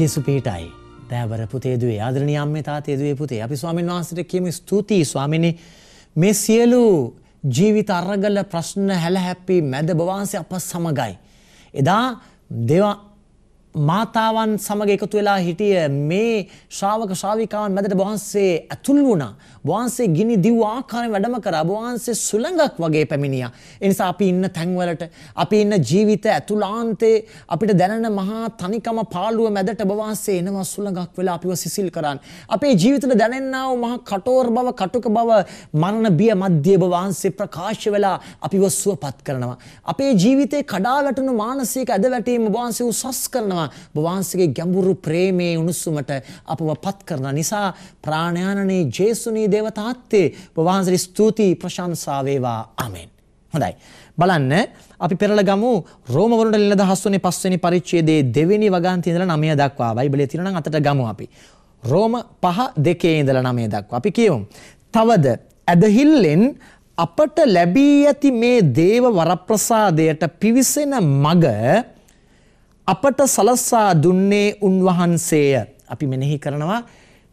ජෙසුපීටයි දෑවර පුතේදුවේ ආදරනයම්ම තාතයදුවේ පුතේ අපි ස්වාමන් වහන්සට කියම ස්තුතියි ස්වාමිනි මේ සියලු ජීවිත අරගල ප්‍රශ්න හැල හැප්පි මැද බවාන්සේ අප සමගයි. එදා දෙවා මාතාවන් සමග එකතු වෙලා හිටිය මේ ශ්‍රාවක ශ්‍රාවිකාවන් මැදට වහන්සේ ඇතුල් වුණා. වහන්සේ ගිනි දිව් ආකාරයෙන් වැඩම කරා. වහන්සේ සුළඟක් වගේ පැමිණියා. ඒ නිසා අපි ඉන්න තැන්වලට, අපි ඉන්න ජීවිත ඇතුළාන්තේ අපිට දැනෙන මහා තනිකම පාළුව මැදට වහන්සේ එනවා සුළඟක් වෙලා අපිව සිසිල් කරන්න. අපේ ජීවිතේ දැනෙනා වූ මහා කටෝර බව, කටුක බව, මරණ බිය මැද්දේ වහන්සේ ප්‍රකාශ වෙලා අපිව සුවපත් කරනවා. අපේ ජීවිතේ කඩාවැටුණු මානසික ඇදවැටීම් වහන්සේ උසස් කරනවා. ඔබ වහන්සේගේ ගැඹුරු ප්‍රේමයේ උණුසුමට අපව පත් කරන නිසා ප්‍රාණයානනේ ජේසුනී දේව තාත්තේ ඔබ වහන්සේට ස්තුති ප්‍රශංසා වේවා ආමෙන් හොඳයි බලන්න අපි පෙරල ගමු රෝම වරුණට ලින දහස් වනේ පස්වෙනි පරිච්ඡේදයේ දෙවෙනි වගන්තිය ඉඳලා 9 දක්වා බයිබලයේ තියෙනවා නම් අතට ගමු අපි රෝම 5 දෙකේ ඉඳලා 9 දක්වා අපි කියමු තවද ඇදහිල්ලෙන් අපට ලැබී ඇති මේ දේව වරප්‍රසාදයට පිවිසෙන මග අපට සලස්සා දුන්නේ උන්වහන්සේය. අපි මෙනෙහි කරනවා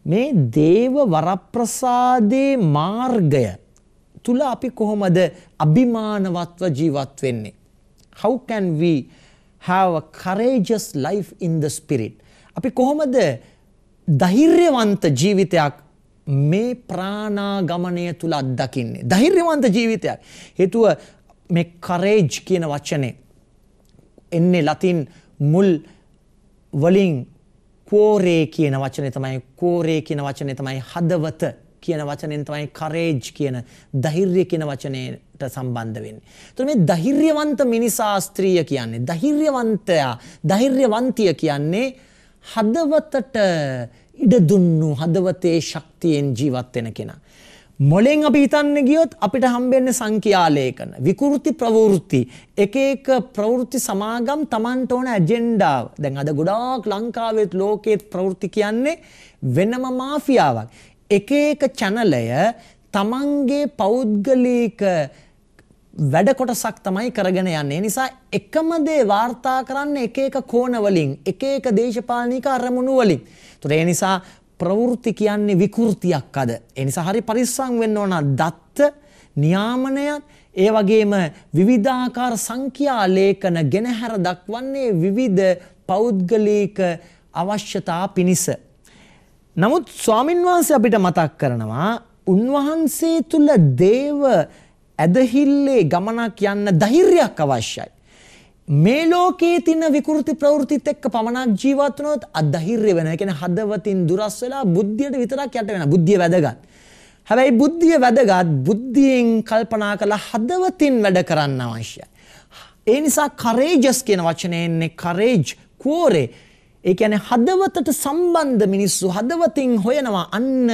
මේ දේව වරප්‍රසාදේ මාර්ගය තුල අපි කොහොමද අභිමානවත්ව ජීවත් වෙන්නේ? How can we have a courageous life in the spirit? අපි කොහොමද ධෛර්යවන්ත ජීවිතයක් මේ ප්‍රාණාගමණය තුල අත්දකින්නේ? ධෛර්යවන්ත ජීවිතයක්. හේතුව මේ courage කියන වචනේ එන්නේ ලතින් මුල් වලින් කෝරේ කියන වචනේ තමයි කෝරේ කියන වචනේ තමයි හදවත කියන වචනෙන් තමයි courage කියන ධෛර්ය කියන වචනයට සම්බන්ධ වෙන්නේ. එතකොට මේ ධෛර්යවන්ත මිනිසා ස්ත්‍රිය කියන්නේ ධෛර්යවන්තයා ධෛර්යවන්තිය කියන්නේ හදවතට ඉඩ දුන්නු හදවතේ ශක්තියෙන් ජීවත් වෙන කෙනා. මොලෙන් අපි හිතන්න ගියොත් අපිට හම්බෙන්නේ සංඛ්‍යාලේඛන විකෘති ප්‍රවෘත්ති එක එක ප්‍රවෘත්ති සමාගම් Tamanට ඕන ඇජෙන්ඩාව දැන් අද ගොඩාක් ලංකාවෙත් ලෝකෙත් ප්‍රවෘත්ති කියන්නේ වෙනම මාෆියාවක් එක එක චැනලය Tamanගේ පෞද්ගලික වැඩ කොටසක් තමයි කරගෙන යන්නේ. නිසා එකම දේ වාර්තා කරන්න එක එක කෝණ වලින්, එක එක දේශපාලනික අරමුණු වලින්. ඒතර ඒ නිසා ප්‍රවෘත්ති කියන්නේ විකෘතියක් අද. ඒ නිසා හරි පරිස්සම් වෙන්න ඕන දත්ත නියාමනයත් ඒ වගේම විවිධාකාර සංඛ්‍යා ලේඛන ගෙනහැර දක්වන්නේ විවිධ පෞද්ගලික අවශ්‍යතා පිණිස. නමුත් ස්වාමින්වහන්සේ අපිට මතක් කරනවා උන්වහන්සේ තුල දේව ඇදහිල්ලේ ගමනක් යන්න ධෛර්යයක් අවශ්‍යයි. මේ ලෝකයේ තියෙන විකෘති ප්‍රවෘත්තිත් එක්ක පමණක් ජීවත් වුණොත් අධෛර්ය වෙනවා. ඒ කියන්නේ හදවතින් දුරස් වෙලා බුද්ධියට විතරක් යට වෙනවා. බුද්ධිය වැදගත්. හැබැයි බුද්ධිය වැදගත්. බුද්ධියෙන් කල්පනා කරලා හදවතින් වැඩ කරන්න අවශ්‍යයි. ඒ නිසා courageous කියන වචනේ එන්නේ courage කෝරේ. ඒ කියන්නේ හදවතට සම්බන්ධ මිනිස්සු හදවතින් හොයනවා අන්න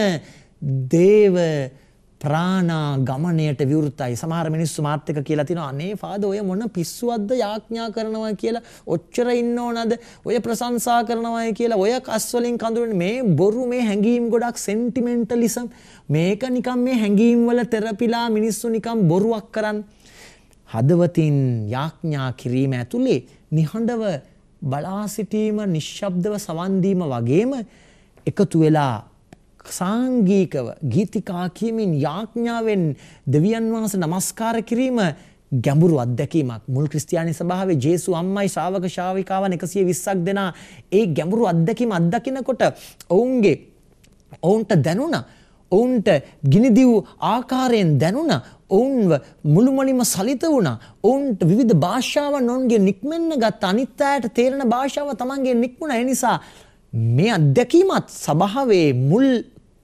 දේව ප්‍රාණා ගමණයට විවෘතයි. සමහර මිනිස්සු මාත් එක්ක කියලා තිනවා අනේ ෆාද ඔය මොන පිස්සුවක්ද යාඥා කරනවා කියලා ඔච්චර ඉන්න ඕනද? ඔය ප්‍රශංසා කරනවායි කියලා ඔය කස් වලින් කඳුරන මේ බොරු මේ හැඟීම් ගොඩක් සෙන්ටිමෙන්ටලිසම් මේක නිකන් මේ හැඟීම් වල තෙරපිලා මිනිස්සු නිකන් බොරුවක් කරන් හදවතින් යාඥා කිරීම ඇතුලේ නිහඬව බලා සිටීම නිශ්ශබ්දව සවන් දීම වගේම එකතු වෙලා සාංගීකව ගීතිකා කියමින් යාඥාවෙන් දෙවියන් වහන්සේ নমස්කාර කිරීම ගැඹුරු අත්දැකීමක් මුල් ක්‍රිස්තියානි සභාවේ ජේසු අම්මයි ශ්‍රාවක ශ්‍රාවිකාවන් 120ක් දෙනා ඒ ගැඹුරු අත්දැකීම අත්දකිනකොට ඔවුන්ගේ ඔවුන්ට දැනුණා ඔවුන්ට ගිනිදිව් ආකාරයෙන් දැනුණ ඔවුන්ව මුළුමනිම සලිත වුණා ඔවුන්ට විවිධ භාෂාවන් ඔවුන්ගේ නික්මෙන්න ගත් අනිත් අයට තේරෙන භාෂාව තමන්ගේ නික්මුණා ඒ නිසා මේ අත්දැකීමත් සභාවේ මුල්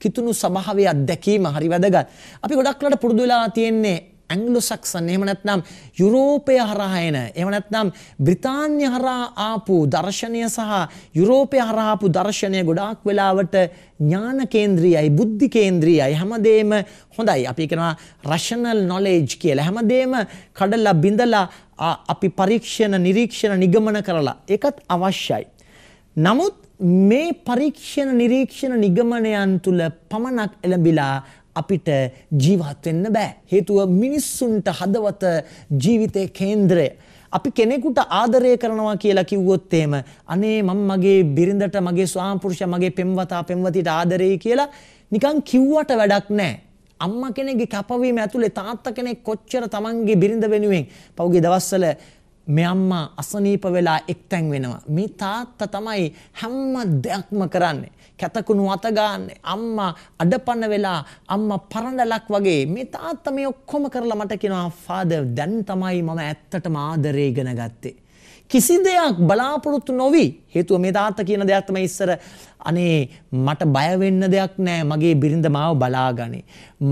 කිතුණු ස්වභාවය අත්දැකීම හරි වැදගත්. අපි ගොඩක් වෙලාට පුරුදු වෙලා තියෙන්නේ ඇංග්ලෝ සක්සන් එහෙම නැත්නම් යුරෝපය හරහා එන එහෙම නැත්නම් බ්‍රිතාන්‍ය හරහා ආපු දර්ශනය සහ යුරෝපය හරහා ආපු දර්ශනය ගොඩාක් වෙලාවට ඥාන කේන්ද්‍රීයයි බුද්ධි කේන්ද්‍රීයයි හැමදේම හොඳයි අපි කියනවා රෂනල් නොලෙජ් කියලා හැමදේම කඩලා බිඳලා අපි පරීක්ෂණ නිරීක්ෂණ නිගමන කරලා ඒකත් අවශ්‍යයි නමුත් මේ පරීක්ෂණ නිරීක්ෂණ නිගමනයන් තුල පමණක් එළඹිලා අපිට ජීවත් වෙන්න බෑ. හේතුව මිනිස්සුන්ට හදවත ජීවිතේ කේන්ද්‍රය. අපි කෙනෙකුට ආදරය කරනවා කියලා කිව්වොත් එහෙම අනේ මම මගේ බිරිඳට මගේ ස්වාමිපුරුෂයා මගේ පෙම්වතා පෙම්වතියට ආදරෙයි කියලා නිකන් කිව්වට වැඩක් නැහැ. අම්මා කෙනෙක්ගේ කැපවීම ඇතුලේ තාත්තා කෙනෙක් කොච්චර Tamanගේ බිරිඳ වෙනුවෙන් පහුගිය දවස්වල මේ අම්මා අසනීප වෙලා එක්තැන් වෙනවා. මේ තාත්තා තමයි හැම දෙයක්ම කරන්නේ. කැතකුණු අත ගන්නනේ. අම්මා අඩපණ වෙලා අම්මා පරණලක් වගේ මේ තාත්තා මේ ඔක්කොම කරලා මට කියනවා "ෆාදර් දැන් තමයි මම ඇත්තටම ආදරේ ඉගෙන ගත්තේ." කිසි දෙයක් බලාපොරොත්තු නොවි හේතුව මේ තාත්තා කියන දෙයක් තමයි ඉස්සර අනේ මට බය වෙන්න දෙයක් නැහැ මගේ බිරිඳ මාව බලාගනි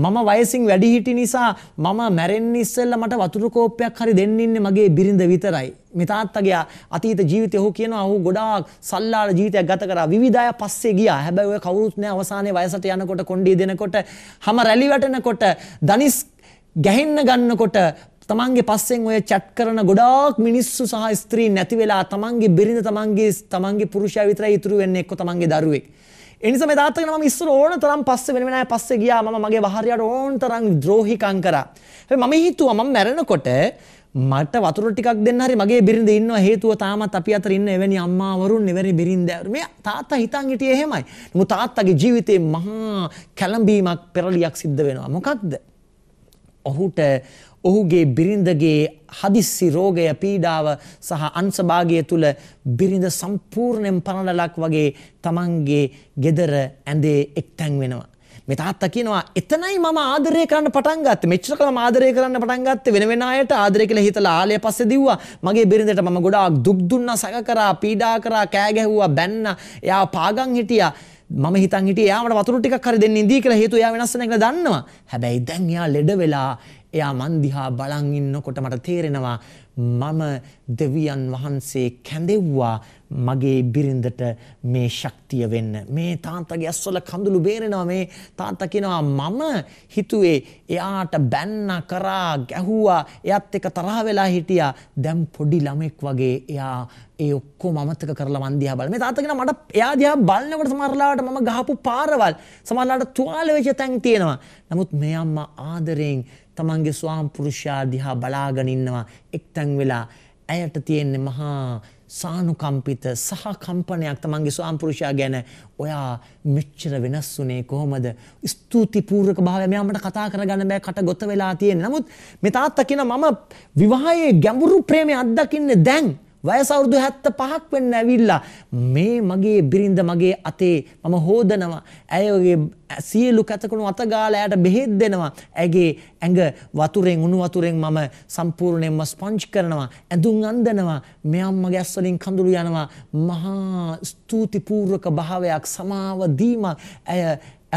මම වයසින් වැඩි හිටි නිසා මම මැරෙන්න ඉස්සෙල්ලා මට වතුර කෝප්පයක් හරි දෙන්න ඉන්නේ මගේ බිරිඳ විතරයි මේ තාත්තගේ අතීත ජීවිතය ඔහු කියනවා ඔහු ගොඩාක් සල්ලාල ජීවිතයක් ගත කරා විවිධාය පස්සේ ගියා හැබැයි ඔය කවුරුත් නැහැ අවසානයේ වයසට යනකොට කොණ්ඩේ දෙනකොට හැම රැලි වැටෙනකොට දනිස් ගැහෙන්න ගන්නකොට තමන්ගේ පස්සෙන් ඔය චැට් කරන ගොඩාක් මිනිස්සු සහ ස්ත්‍රී නැති වෙලා තමන්ගේ බිරිඳ තමන්ගේ තමන්ගේ පුරුෂයා විතරයි ඉතුරු වෙන්නේ එක්ක තමන්ගේ දරුවෙක්. ඒ නිසා මේ තාත්තගෙන මම ඉස්සර ඕන තරම් පස්සේ වෙන වෙන අය පස්සේ ගියා මම මගේ වහරියට ඕන තරම් ද්‍රෝහිකම් කරා. හැබැයි මම හිතුවා මම මැරෙනකොට මට වතුර ටිකක් දෙන්න හරි මගේ බිරිඳ ඉන්නවා හේතුව තාමත් අපි අතර ඉන්න එවැනි අම්මාවරුන් නෙවෙයි බිරිඳවරු මේ තාත්තා හිතන් හිටියේ එහෙමයි නමුත් තාත්තගේ ජීවිතේ මහා කැළඹීමක් පෙරලියක් සිද්ධ වෙනවා මොකක්ද ඔහුට ඔහුගේ බිරිඳගේ හදිස්සි රෝගය පීඩාව සහ අංශභාගය තුල බිරිඳ සම්පූර්ණයෙන් පනලලක් වගේ Tamanගේ gedara ඇඳේ එක්තැන් වෙනවා. මේ තාත්තා කියනවා එතනයි මම ආදරය කරන්න පටන් ගත්තේ මෙච්චර කලම ආදරය කරන්න පටන් ගත්තේ වෙන වෙන අයට ආදරය කියලා හිතලා ආලය පස්සේ දිව්වා මගේ බිරිඳට මම ගොඩාක් දුක් දුන්නා සැක කරා පීඩා කරා කෑ ගැහුවා බැන්නා එයා පාගම් හිටියා මම හිතන් හිටියේ එයාට වතුර ටිකක් හරි දෙන්න ඉඳී කියලා හේතුව එයා වෙනස් වෙන කියලා දන්නවා හැබැයි දැන් එයා ලෙඩ වෙලා එයා මන් දිහා බලන් ඉන්නකොට මට තේරෙනවා මම දෙවියන් වහන්සේ කැඳෙව්වා මගේ බිරිඳට මේ ශක්තිය වෙන්න. මේ තාත්තගේ ඇස්වල කඳුළු බේරෙනවා මේ තාත්තා කියනවා මම හිතුවේ එයාට බැන්න කරා ගැහුවා එයත් එක තරහ වෙලා හිටියා. දැන් පොඩි ළමෙක් වගේ එයා ඒ ඔක්කොම අමතක කරලා මන් දිහා බලන. මේ තාත්තා කියනවා මට එයා දිහා බලනකොට සමහරලාට මම ගහපු පාරවල් සමහරලාට තුවාල වෙච්ච තැන් තියෙනවා. නමුත් මේ අම්මා ආදරෙන් තමන්ගේ ස්වාම්පුරුෂයා දිහා බලාගෙන ඉන්නවා එක්තැන් වෙලා ඇයට තියෙන්නේ මහා සානුකම්පිත සහ කම්පනයක් තමන්ගේ ස්වාම්පුරුෂයා ගැන ඔයා මෙච්චර වෙනස් වුනේ කොහොමද ස්තුති පූර්වක භාවය මෙයා මට කතා කරගන්න බෑ කට ගොත වෙලා තියෙන. නමුත් මේ තාත්තා කියන මම විවාහයේ ගැඹුරු ප්‍රේමය අත්දකින්නේ දැන්. වයස අවුරුදු 75ක් වෙන්න ඇවිල්ලා මේ මගේ බිරිඳ මගේ අතේ මම හොදනවා ඇයගේ සියලු කතකුණු අත ගාලා ඇයට බෙහෙත් දෙනවා ඇගේ ඇඟ වතුරෙන් උණු වතුරෙන් මම සම්පූර්ණයෙන්ම ස්පොන්ජ් කරනවා ඇඳුම් අඳනවා මෙයම්මගේ ඇස් වලින් කඳුළු යනවා මහා ස්තුතිපූර්වක භාවයක් සමාව දීමක් ඇය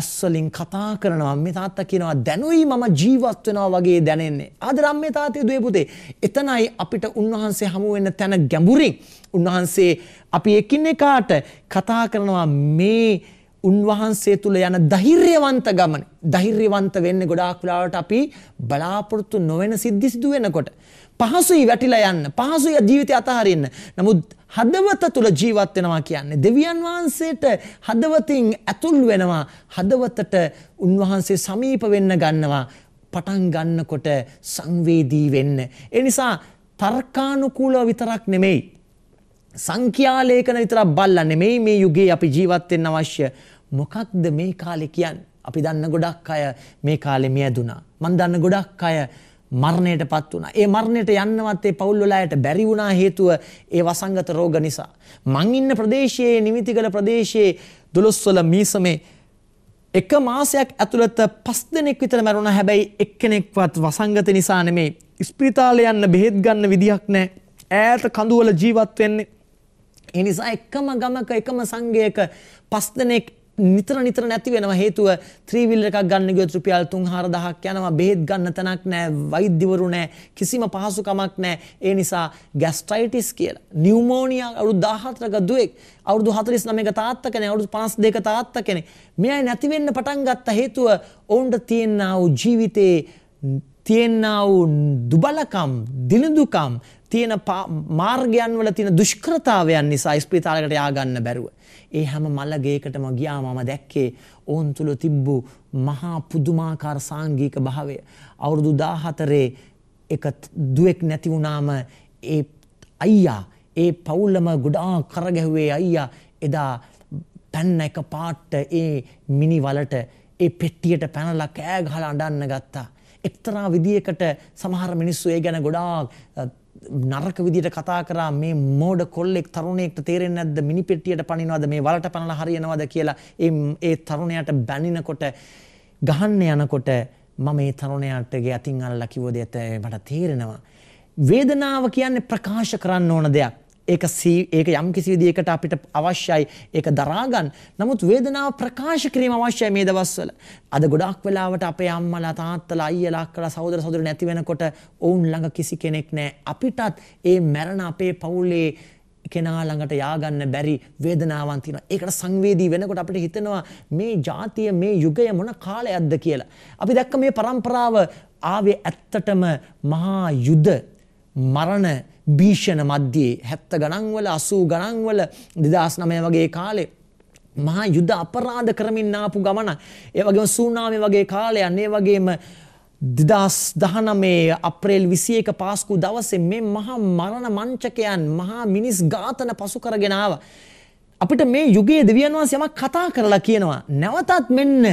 ඇස්වලින් කතා කරනවා මේ තාත්තා කියනවා දැනුයි මම ජීවත් වෙනවා වගේ දැනෙන්නේ. ආදරම් මේ තාතේ දුවේ පුතේ. එතනයි අපිට උන්වහන්සේ හමු වෙන තැන ගැඹුරින් උන්වහන්සේ අපි එකිනෙකාට කතා කරනවා මේ උන්වහන්සේ තුල යන ධෛර්යවන්ත ගමන. ධෛර්යවන්ත වෙන්නේ ගොඩාක් වෙලාවට අපි බලාපොරොත්තු නොවන සිද්ධි සිදු වෙනකොට. පහසුයි වැටිලා යන්න පහසුයි ජීවිතය අතහරින්න නමුත් හදවත තුල ජීවත් වෙනවා කියන්නේ දෙවියන් වහන්සේට හදවතින් ඇතුල් වෙනවා හදවතට උන්වහන්සේ සමීප වෙන්න ගන්නවා පටන් ගන්නකොට සංවේදී වෙන්න ඒ නිසා තර්කානුකූලව විතරක් නෙමෙයි සංඛ්‍යා ලේඛන විතරක් බලලා නෙමෙයි මේ යුගයේ අපි ජීවත් වෙන්න අවශ්‍ය මොකක්ද මේ කාලේ කියන්නේ අපි දන්න ගොඩක් අය මේ කාලේ මියදුනා මම දන්න ගොඩක් අය මරණයටපත් වුණා. ඒ මරණයට යන්නවත් ඒ පවුල්වලයට බැරි වුණා හේතුව ඒ වසංගත රෝග නිසා. මං ඉන්න ප්‍රදේශයේ නිමිතිගල ප්‍රදේශයේ දොළොස්වල මීසමේ එක මාසයක් ඇතුළත පස් දෙනෙක් විතර මැරුණා. හැබැයි එක්කෙනෙක්වත් වසංගත නිසා නෙමෙයි. ස්පිරිතාලේ යන්න බෙහෙත් ගන්න විදියක් නැහැ. ඈත කඳුවල ජීවත් වෙන්නේ. ඒ නිසා එකම ගමක එකම සංගයක පස් දෙනෙක් නිතර නිතර නැති වෙනවා හේතුව ත්‍රීවිල් එකක් ගන්න ගියොත් රුපියල් 3-4000ක් යනවා බෙහෙත් ගන්න තැනක් නැහැ වෛද්‍යවරු නැහැ කිසිම පහසුකමක් නැහැ ඒ නිසා ગેස්ට්‍රයිටිස් කියලා නියුමෝනියා අවුරුදු 14ක දුවෙක් අවුරුදු 49ක තාත්තා කෙනෙක් අවුරුදු 52ක තාත්තා කෙනෙක් මෙයයි නැති වෙන්න පටන් ගත්ත හේතුව ඔවුන්ට තියෙනා වූ ජීවිතේ තියෙනා වූ දුබලකම් දිනුදුකම් තියෙන මාර්ගයන් වල තියෙන දුෂ්කරතාවයන් නිසා ස්පිතාලයකට යා ගන්න බැරුව ඒ හැම මළගෙයකටම ගියා මම දැක්කේ ඕන් තුල තිබ්බු මහා පුදුමාකාර සාංගික භාවය අවුරුදු 14 එක දුවෙක් නැති වුණාම ඒ අයියා ඒ පවුලම ගොඩාක් කරගැහුවේ අයියා එදා පැන්න එක පාට්ට ඒ මිනි වලට ඒ පෙට්ටියට පැනලා කෑ ගහලා අඬන්න ගත්තා එක්තරා විදියකට සමහර මිනිස්සු ඒ ගැන ගොඩාක් නරක විදියට කතා කරා මේ මෝඩ කොල්ලෙක් තරුණයෙක්ට තේරෙන්නේ නැද්ද මිනිපෙට්ටියට පනිනවද මේ වලට පනලා හරියනවද කියලා ඒ ඒ තරුණයාට බැනිනකොට ගහන්න යනකොට මම මේ තරුණයාටගේ අතින් අල්ලලා කිව්ව දෙයට මට තේරෙනවා වේදනාව කියන්නේ ප්‍රකාශ කරන්න ඕන දෙයක් ඒක ඒක යම් කිසි විදිහකට අපිට අවශ්‍යයි ඒක දරා ගන්න. නමුත් වේදනාව ප්‍රකාශ කිරීම අවශ්‍යයි මේ දවස්වල. අද ගොඩක් වෙලාවට අපේ අම්මලා තාත්තලා අයියලා අක්කලා සහෝදර සහෝදර නැති වෙනකොට ඔවුන් ළඟ කිසි කෙනෙක් නැහැ. අපිටත් ඒ මැරණ අපේ පවුලේ කෙනා ළඟට ය아가න්න බැරි වේදනාවක් තියෙනවා. ඒකට සංවේදී වෙනකොට අපිට හිතෙනවා මේ ජාතිය මේ යුගය මොන කාලයක්ද කියලා. අපි දැක්ක මේ પરම්පරාව ආවේ ඇත්තටම මහා යුද මරණ භීෂණ මැදේ 70 ගණන් වල 80 ගණන් වල 2009 වගේ කාලේ මහා යුද අපරාධ කරමින් ආපු ගමන ඒ වගේම සූනාමි වගේ කාලයන් ඒ වගේම 2019 අප්‍රේල් 21 පාස්කු දවසේ මේ මහා මරණ මංචකයන් මහා මිනිස් ඝාතන පසු කරගෙන ආවා අපිට මේ යුගයේ දෙවියන් වහන්සේ යමක් කතා කරලා කියනවා නැවතත් මෙන්න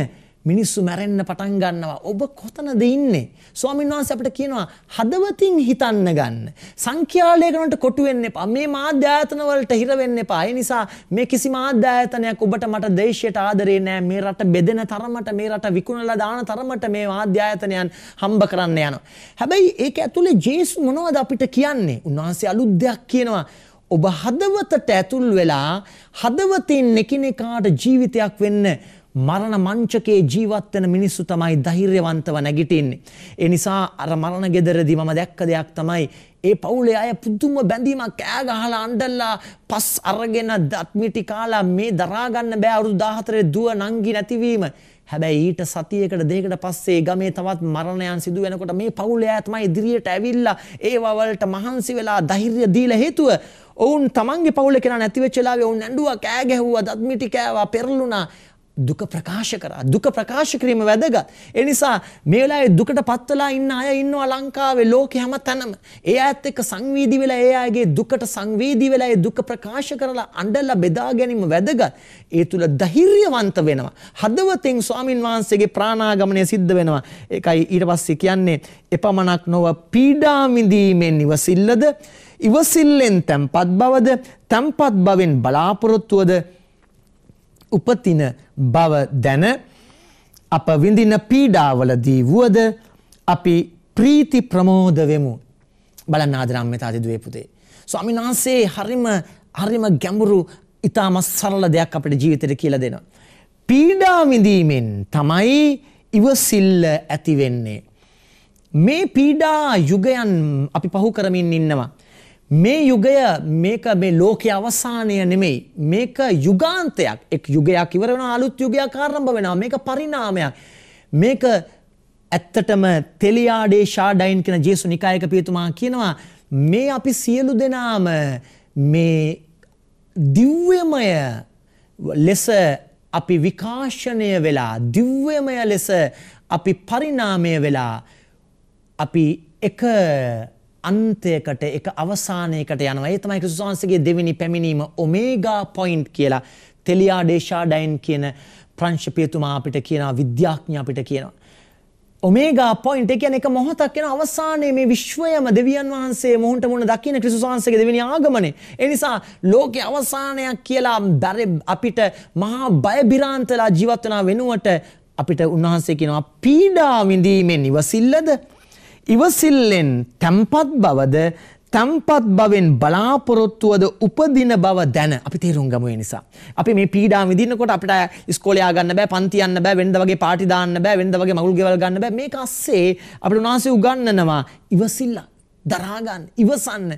මිනිස්සු මැරෙන්න පටන් ගන්නවා. ඔබ කොතනද ඉන්නේ? ස්වාමීන් වහන්සේ අපිට කියනවා හදවතින් හිතන්න ගන්න. සංඛ්‍යාලේඛනවලට කොටු වෙන්න එපා. මේ මාධ්‍ය ආයතන වලට හිර වෙන්න එපා. ඒ නිසා මේ කිසි මාධ්‍ය ආයතනයක් ඔබට මට දේශයට ආදරේ නෑ. මේ රට බෙදෙන තරමට මේ රට විකුණලා දාන තරමට මේ මාධ්‍ය ආයතනයන් හම්බ කරන්න යනවා. හැබැයි ඒක ඇතුලේ ජේසුස් මොනවද අපිට කියන්නේ? උන්වහන්සේ අලුත් දෙයක් කියනවා. ඔබ හදවතට ඇතුල් වෙලා හදවතින් එකිනෙකාට ජීවිතයක් වෙන්න මරණ මංචකයේ ජීවත් වෙන මිනිස්සු තමයි ධෛර්යවන්තව නැගිටින්නේ. ඒ නිසා අර මරණ ගෙදරදී මම දැක්ක දෙයක් තමයි ඒ පවුලේ අය පුදුම බැඳීමක් කෑ ගහලා අඬලා පස් අරගෙන දත් මිටි කාලා මේ දරා ගන්න බෑ අවුරුදු 14 දුව නංගි නැතිවීම. හැබැයි ඊට සතියකට දෙකකට පස්සේ ගමේ තවත් මරණයන් සිදු වෙනකොට මේ පවුලේ අය තමයි ඉදිරියට ඇවිල්ලා ඒවා වලට මහන්සි වෙලා ධෛර්ය දීලා හේතුව ඔවුන් තමන්ගේ පවුලේ කෙනා නැති වෙච්ච වෙලාවේ ඔවුන් ඇඬුවා කෑ ගැහුවා දත් මිටි කෑවා පෙරළුණා දුක ප්‍රකාශ කරා දුක ප්‍රකාශ කිරීම වැදගත්. ඒ නිසා මේ වෙලාවේ දුකටපත් වෙලා ඉන්න අය ඉන්නවා ලංකාවේ ලෝකේ හැම තැනම. ඒ අයත් එක්ක සංවේදී වෙලා ඒ අයගේ දුකට සංවේදී වෙලා ඒ දුක ප්‍රකාශ කරලා අඬලා බෙදා ගැනීම වැදගත්. ඒ තුල ධෛර්යවන්ත වෙනවා. හදවතෙන් ස්වාමින් වහන්සේගේ ප්‍රාණාගමණය සිද්ධ වෙනවා. ඒකයි ඊට පස්සේ කියන්නේ එපමණක් නොව පීඩා විඳීමෙන් ඉවසිල්ලද ඉවසිල්ලෙන් තැම්පත් බවද තැම්පත් බවෙන් බලාපොරොත්තුවද උපතින බව දැන අප විඳින පීඩාවලදී වුවද අපි ප්‍රීති ප්‍රමෝද වෙමු බලන්න ආදරම් මෙතාති දුවේ පුතේ ස්වාමීන් වහන්සේ හරිම හරිම ගැඹුරු ඊටම සරල දෙයක් අපේ ජීවිතේට කියලා දෙනවා පීඩා විඳීමෙන් තමයි ඉවසිල්ල ඇති වෙන්නේ මේ පීඩා යුගයන් අපි පහු කරමින් ඉන්නවා මේ යුගය මේක මේ ලෝකයේ අවසානය නෙමෙයි. මේක යුගාන්තයක්. එක් යුගයක් ඉවර වෙනවා අලුත් යුගයක් ආරම්භ වෙනවා. මේක පරිණාමයක්. මේක ඇත්තටම තෙලියාඩේ ෂාඩයින් කියන ජේසු නිකායක පියතුමා කියනවා මේ අපි සියලු දෙනාම මේ දිව්‍යමය ලෙස අපි විකාශනය වෙලා දිව්‍යමය ලෙස අපි පරිණාමය වෙලා අපි එක අන්තයකට එක අවසානයකට යනවා. ඒ තමයි ක්‍රිස්තුස් වහන්සේගේ දෙවෙනි පැමිණීම ඔමේගා පොයින්ට් කියලා. තෙලියා ඩේෂාඩයින් කියන ප්‍රංශපියතුමා අපිට කියනවා විද්‍යාඥයා අපිට කියනවා. ඔමේගා පොයින්ට් එක කියන්නේ එක මොහොතක් යන අවසානයේ මේ විශ්වයම දෙවියන් වහන්සේ මොහොන්ට මොන දකින්න ක්‍රිස්තුස් වහන්සේගේ දෙවෙනි ආගමනේ. ඒ නිසා ලෝකේ අවසානයක් කියලා අපිට මහා බය බිරාන්තලා ජීවත් වෙනවා වෙනුවට අපිට උන්වහන්සේ කියනවා පීඩා විඳීමෙන් ඉවසිල්ලද ඉවසිල්ලෙන් තැම්පත් බවද තැම්පත් බවෙන් බලාපොරොත්තුවද උපදින බව දැන අපි තේරුම් ගමු ඒ නිසා. අපි මේ පීඩා විඳිනකොට අපිට ඉස්කෝලේ ආගන්න බෑ, පන්ති යන්න බෑ, වෙනද වගේ පාටි දාන්න බෑ, වෙනද වගේ මගුල් ගෙවල් ගන්න බෑ. මේක අස්සේ අපිට උනාසෙ උගන්වනවා ඉවසිල්ල දරා ගන්න, ඉවසන්න.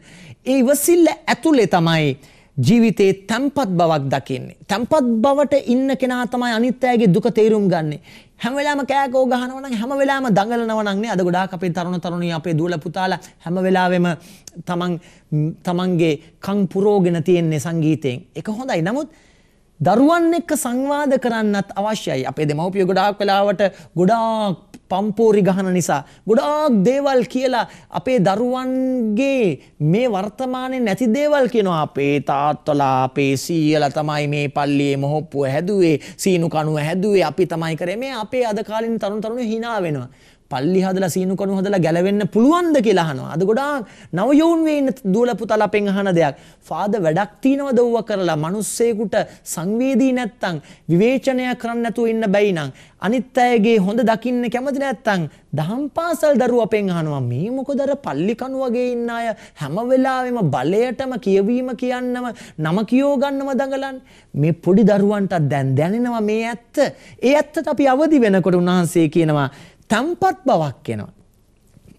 ඒ ඉවසිල්ල ඇතුලේ තමයි ජීවිතේ තැම්පත් බවක් දකින්නේ. තැම්පත් බවට ඉන්න කෙනා තමයි අනිත්‍යයේ දුක තේරුම් ගන්නෙ. හැම වෙලාවෙම කෑකෝ ගහනවා නම් හැම වෙලාවෙම දඟලනවා නම් නේ අද ගොඩාක් අපේ තරුණ තරුණිය අපේ දුවල පුතාලා හැම වෙලාවෙම තමන් තමන්ගේ කන් පුරෝගෙන තියෙන්නේ සංගීතයෙන්. ඒක හොඳයි. නමුත් දරුවන් එක්ක සංවාද කරන්නත් අවශ්‍යයි. අපේ දෙමව්පියෝ ගොඩාක් වෙලාවට ගොඩාක් පම්පෝරි ගහන නිසා ගොඩාක් දේවල් කියලා අපේ දරුවන්ගේ මේ වර්තමානයේ නැති දේවල් කියනවා අපේ තාත්තලා අපේ සීයලා තමයි මේ පල්ලියේ මොහොප්පුව හැදුවේ සීනු කණුව හැදුවේ අපි තමයි කරේ මේ අපේ අද කාලින තරුණ තරුණියෝ hina වෙනවා පල්ලි හදලා සීනු කණු හදලා ගැලවෙන්න පුළුවන්ද කියලා අහනවා. අද ගොඩාක් නව යෝන් වේ ඉන්න දුවලපුතල අපෙන් අහන දෙයක්. ෆාද වැඩක් තියනව දවුව කරලා මිනිස්සෙකුට සංවේදී නැත්තම් විවේචනය කරන්න නැතුව ඉන්න බැයි නම් අනිත් අයගේ හොඳ දකින්න කැමති නැත්තම් දහම් පාසල් දරුව අපෙන් අහනවා මේ මොකද අර පල්ලි කණු වගේ ඉන්න අය හැම වෙලාවෙම බලයටම කියවීම කියන්නම නම කියෝ ගන්නම දඟලන්නේ. මේ පොඩි දරුවන්ට දැන් දැනෙනවා මේ ඇත්ත. ඒ ඇත්තට අපි අවදි වෙනකොට උන්වහන්සේ කියනවා තම්පත් බවක් එනවා.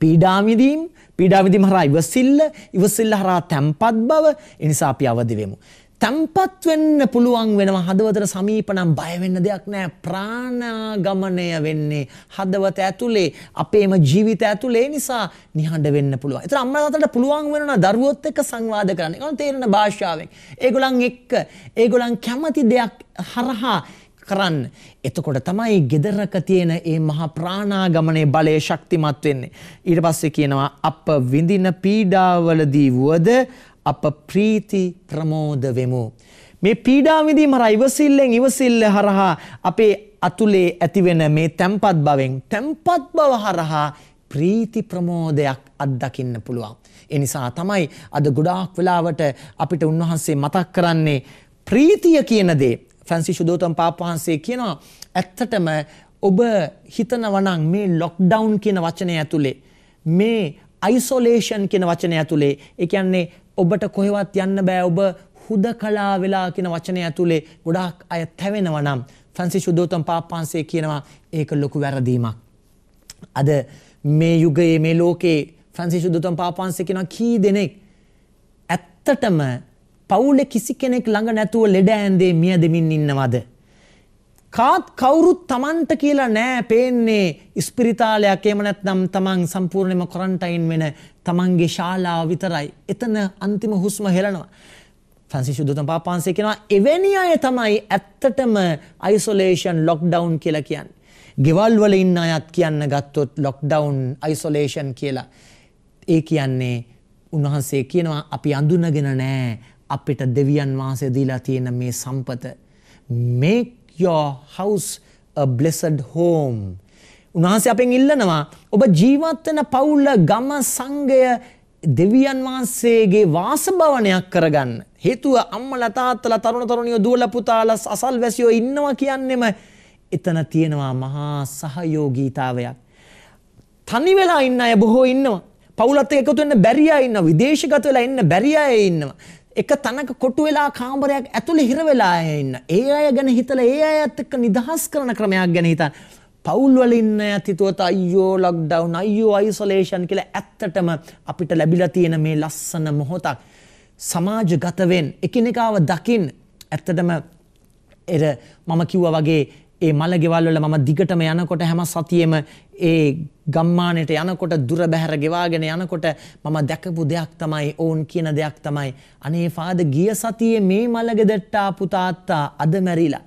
පීඩා විඳීම් පීඩා විඳීම හරහා ඉවසිල්ල ඉවසිල්ල හරහා තම්පත් බව ඒ නිසා අපි අවදි වෙමු. තම්පත් වෙන්න පුළුවන් වෙනවා හදවතට සමීප නම් බය වෙන්න දෙයක් නැහැ ප්‍රාණාගමණය වෙන්නේ හදවත ඇතුලේ අපේම ජීවිත ඇතුලේ නිසා නිහඬ වෙන්න පුළුවන්. ඒතර අම්මලාටට පුළුවන් වෙනවා දරුවොත් එක්ක සංවාද කරන්න. ඒගොල්ලන් තේරෙන භාෂාවෙන්. ඒගොල්ලන් එක්ක ඒගොල්ලන් කැමති දෙයක් හරහා කරන්න. එතකොට තමයි gedaraka තියෙන මේ මහා ප්‍රාණාගමනේ බලය ශක්තිමත් වෙන්නේ. ඊට පස්සේ කියනවා අප විඳින පීඩාවලදී වුවද අප ප්‍රීති ප්‍රමෝද වෙමු. මේ පීඩා විඳීම හරහා ඉවසිල්ලෙන් ඉවසිල්ල හරහා අපේ අතුලේ ඇතිවෙන මේ තැම්පත් බවෙන් තැම්පත් බව හරහා ප්‍රීති ප්‍රමෝදයක් අත්දකින්න පුළුවන්. ඒ නිසා තමයි අද ගොඩාක් වෙලාවට අපිට උන්වහන්සේ මතක් කරන්නේ ප්‍රීතිය කියන දේ ෆ්‍රැන්සිස් සුදෝතම් පාප වහන්සේ කියනවා ඇත්තටම ඔබ හිතනවා නම් මේ ලොක්ඩවුන් කියන වචනය ඇතුලේ මේ අයිසොලේෂන් කියන වචනය ඇතුලේ ඒ කියන්නේ ඔබට කොහෙවත් යන්න බෑ ඔබ හුදකලා වෙලා කියන වචනය ඇතුලේ ගොඩාක් අය තැවෙනවා නම් ෆ්‍රැන්සිස් සුදෝතම් පාප වහන්සේ කියනවා ඒක ලොකු වැරදීමක්. අද මේ යුගයේ මේ ලෝකේ ෆ්‍රැන්සිස් සුදෝතම් පාප වහන්සේ කියනවා කී දෙනෙක් ඇත්තටම පවුලේ කිසි කෙනෙක් ළඟ නැතුව ලෙඩ ඇඳේ මිය දෙමින් ඉන්නවද? කාත් කවුරුත් Tamanට කියලා නෑ පේන්නේ ඉස්පිරිතාලයක් එහෙම නැත්නම් Taman සම්පූර්ණයෙන්ම ක්වොරන්ටයින් වෙන Tamanගේ ශාලාව විතරයි. එතන අන්තිම හුස්ම හෙලනවා. ෆ්‍රැන්සිස් සුදුතම් පාපාන්සේ කියනවා එවැනි අය තමයි ඇත්තටම isolation lockdown කියලා කියන්නේ. ගෙවල් වල ඉන්න අයත් කියන්න ගත්තොත් lockdown isolation කියලා. ඒ කියන්නේ උන්වහන්සේ කියනවා අපි අඳුනගෙන නෑ අපිට දෙවියන් වහන්සේ දීලා තියෙන මේ සම්පත make your house a blessed home උන්වහන්සේ අපෙන් ඉල්ලනවා ඔබ ජීවත් වෙන පවුල ගම සංගය දෙවියන් වහන්සේගේ වාසභවනයක් කරගන්න හේතුව අම්මලා තාත්තලා තරුණ තරුණියෝ දුවලා පුතාලා අසල්වැසියෝ ඉන්නවා කියන්නෙම එතන තියෙනවා මහා සහයෝගීතාවයක් තනි වෙලා ඉන්න අය බොහෝ ඉන්නවා පවුලත් එක්ක එකතු වෙන්න බැරි අය ඉන්නවා විදේශගත වෙලා ඉන්න බැරි අය ඉන්නවා එක තනක කොටු වෙලා කාමරයක් ඇතුළේ හිර වෙලා ඉන්න. ඒ අය ගැන හිතලා ඒ අයත් එක්ක නිදහස් කරන ක්‍රමයක් ගැන හිතන්න. පවුල් වල ඉන්න ඇතිතුවත අයියෝ ලොක්ඩවුන් අයියෝ අයිසොලේෂන් කියලා ඇත්තටම අපිට ලැබිලා තියෙන මේ ලස්සන මොහොතක් සමාජගත වෙන්න එකිනෙකාව දකින් ඇත්තටම එර මම කිව්වා වගේ ඒ මල ගෙවල් වල මම දිගටම යනකොට හැම සතියෙම ඒ ගම්මානෙට යනකොට දුර බැහැර ගෙවාගෙන යනකොට මම දැකපු දෙයක් තමයි ඔවුන් කියන දෙයක් තමයි අනේ ෆාද ගිය සතියේ මේ මල ගෙදට්ට ආපු තාත්තා අද මැරිලා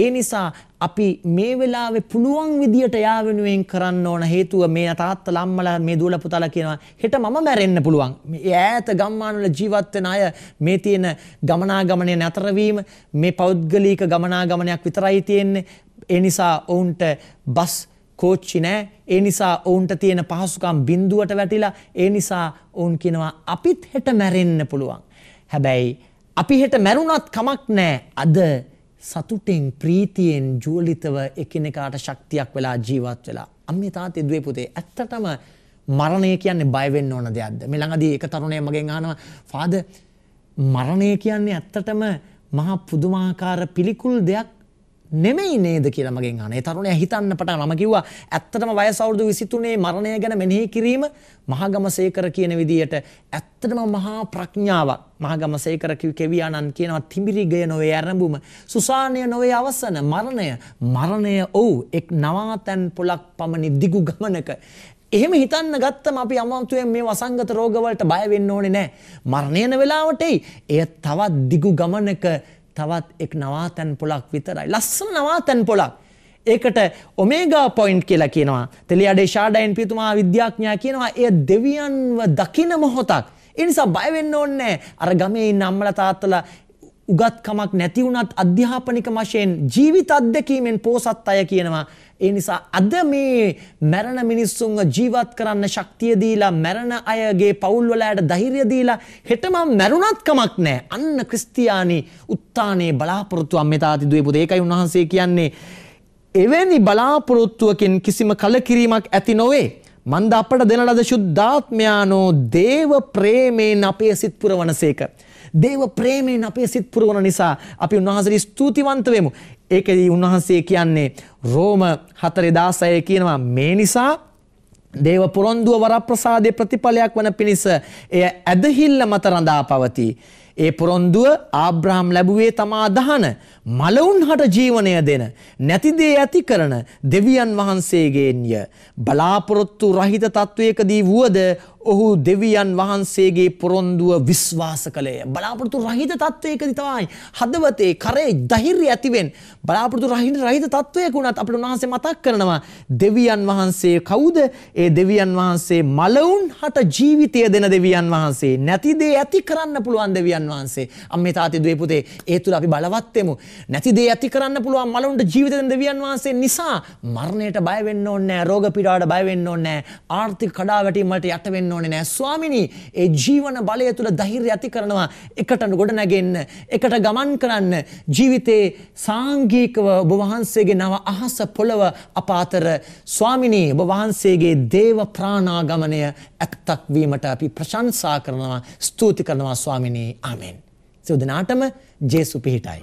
ඒ නිසා අපි මේ වෙලාවේ පුළුවන් විදියට යා වෙනුවෙන් කරන්න ඕන හේතුව මේ තාත්තලා අම්මලා මේ දුවල පුතාලා කියනවා හෙට මම මැරෙන්න පුළුවන්. මේ ඈත ගම්මාන වල ජීවත් වෙන අය මේ තියෙන ගමනාගමනය නැතර වීම මේ පෞද්ගලික ගමනාගමනයක් විතරයි තියෙන්නේ. ඒ නිසා ඔවුන්ට බස් කෝච්චි නෑ ඒ නිසා ඔවුන්ට තියෙන පහසුකම් බිඳුවට වැටිලා ඒ නිසා ඔවුන් කියනවා අපිත් හෙට මැරෙන්න පුළුවන්. හැබැයි අපි හෙට මැරුණත් කමක් නෑ අද සතුටින් ප්‍රීතියෙන් ජූලිතව එකිනෙකාට ශක්තියක් වෙලා ජීවත් වෙලා. අම්මේ තාත්තේ දුවේ පුතේ ඇත්තටම මරණය කියන්නේ බය වෙන්න ඕන දෙයක්ද? මේ ළඟදී එක තරුණයෙක් මගෙන් අහනවා "ෆාදර් මරණය කියන්නේ ඇත්තටම මහා පුදුමාකාර පිළිකුල් දෙයක් නෙමෙයි නේද කියලා මගෙන් අහන. ඒ තරුණයා හිතන්න පටන් මම කිව්වා ඇත්තටම වයස අවුරුදු 23 මරණය ගැන මෙනෙහි කිරීම මහගමසේකර කියන විදියට ඇත්තටම මහා ප්‍රඥාවක්. මහගමසේකර කෙවියාණන් කියනවා තිඹිරි ගය නොවේ ආරම්භුම සුසානය නොවේ අවසන මරණය මරණය ඔව් එක් නවාතැන් පොලක් පමණි දිගු ගමනක එහෙම හිතන්න ගත්තම අපි අමාත්‍යෙන් මේ වසංගත රෝගවලට බය වෙන්න ඕනේ නැහැ. මරණයන වෙලාවට එයි. එය තවත් දිගු ගමනක තවත් එක් නවාතැන් පොලක් විතරයි. ලස්සන නවාතැන් පොලක්. ඒකට ඔමේගා පොයින්ට් කියලා කියනවා. තෙලියඩේ ෂාඩයින් පිතුමා විද්‍යාඥයා කියනවා එය දෙවියන්ව දකින මොහොතක්. ඒ නිසා බය වෙන්න ඕනේ අර ගමේ ඉන්න අම්මලා තාත්තලා උගත්කමක් නැති වුණත් අධ්‍යාපනික වශයෙන් ජීවිත අත්දැකීමෙන් පෝසත් අය කියනවා ඒ නිසා අද මේ මැරණ මිනිස්සුන්ව ජීවත් කරන්න ශක්තිය දීලා මැරණ අයගේ පවුල් වලට ධෛර්යය දීලා හෙට මම මැරුණත් කමක් නැහැ. අන්න ක්‍රිස්තියානි උත්තානේ බලාපොරොත්තු අම්මෙතාති දුවේ පුතේ. ඒකයි උන්වහන්සේ කියන්නේ එවැනි බලාපොරොත්තුවකින් කිසිම කලකිරීමක් ඇති නොවේ. මන්ද අපට දෙන ලද ශුද්ධාත්මයානෝ දේව ප්‍රේමයෙන් අපේ සිත් පුරවනසේක. දේව ප්‍රේමයෙන් අපේ සිත් පුරවන නිසා අපි උන්වහන්සේට ස්තුතිවන්ත වෙමු. ඒකදී උන්වහන්සේ කියන්නේ රෝම 4:16 කියනවා මේ නිසා දේව පොරොන්දුව වරප්‍රසාදයේ ප්‍රතිඵලයක් වන පිණිස එය ඇදහිල්ල මත රඳා පවතී. ඒ පොරොන්දුව ආබ්‍රහම් ලැබුවේ තමා දහන මලවුන් හට ජීවනය දෙන නැතිදේ ඇති කරන දෙවියන් වහන්සේගේන්ය බලාපොරොත්තු රහිත තත්ත්වයකදී වුවද ඔහු දෙවියන් වහන්සේගේ පොරොන්දුව විශ්වාස කළේ බලාපොරොත්තු රහිත තත්වයකදී තමයි හදවතේ කරේ ධෛර්යය ඇතිවෙන් බලාපොරොත්තු රහිත රහිත තත්වයක උනත් අපිට උන්වහන්සේ මතක් කරනවා දෙවියන් වහන්සේ කවුද ඒ දෙවියන් වහන්සේ මලවුන් හට ජීවිතය දෙන දෙවියන් වහන්සේ නැති දේ ඇති කරන්න පුළුවන් දෙවියන් වහන්සේ අම්මේ තාත්තේ දුවේ පුතේ ඒ තුල අපි බලවත් වෙමු නැති දේ ඇති කරන්න පුළුවන් මලවුන්ට ජීවිත දෙන දෙවියන් වහන්සේ නිසා මරණයට බය වෙන්න ඕනේ නැහැ රෝග පීඩාවට බය වෙන්න ඕනේ නැහැ ආර්ථික කඩාවැටීම් වලට යට වෙන්න වෙන්න ඕනේ නෑ ස්වාමිනී ඒ ජීවන බලය තුල ධෛර්යය ඇති කරනවා එකට ගොඩ නැගෙන්න එකට ගමන් කරන්න ජීවිතේ සාංගිකව ඔබ වහන්සේගේ නව අහස පොළව අපාතර ස්වාමිනී ඔබ වහන්සේගේ දේව ප්‍රාණාගමනය ඇත්තක් වීමට අපි ප්‍රශංසා කරනවා ස්තුති කරනවා ස්වාමිනී ආමෙන් සිව් දිනාටම ජේසු පිහිටයි